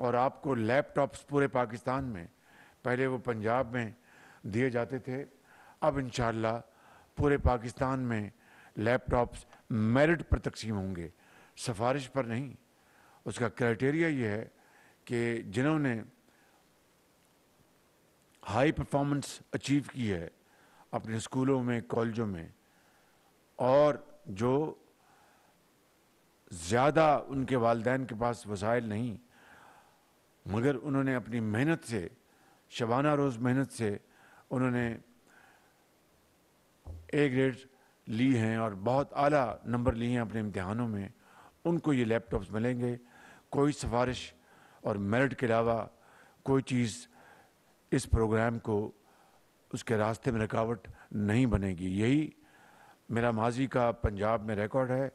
और आपको लैपटॉप्स पूरे पाकिस्तान में पहले वो पंजाब में दिए जाते थे अब इन पूरे पाकिस्तान में लैपटॉप्स मेरिट पर तकसीम होंगे सिफारिश पर नहीं उसका क्राइटेरिया ये है कि जिन्होंने हाई परफॉर्मेंस अचीव की है अपने स्कूलों में कॉलेजों में और जो ज़्यादा उनके वालदेन के पास वसाइल नहीं मगर उन्होंने अपनी मेहनत से शबाना रोज़ मेहनत से उन्होंने ए ग्रेड ली हैं और बहुत आला नंबर लिए हैं अपने इम्तहानों में उनको ये लैपटॉप्स मिलेंगे कोई सिफारिश और मेरिट के अलावा कोई चीज़ इस प्रोग्राम को उसके रास्ते में रुकावट नहीं बनेगी यही मेरा माजी का पंजाब में रिकॉर्ड है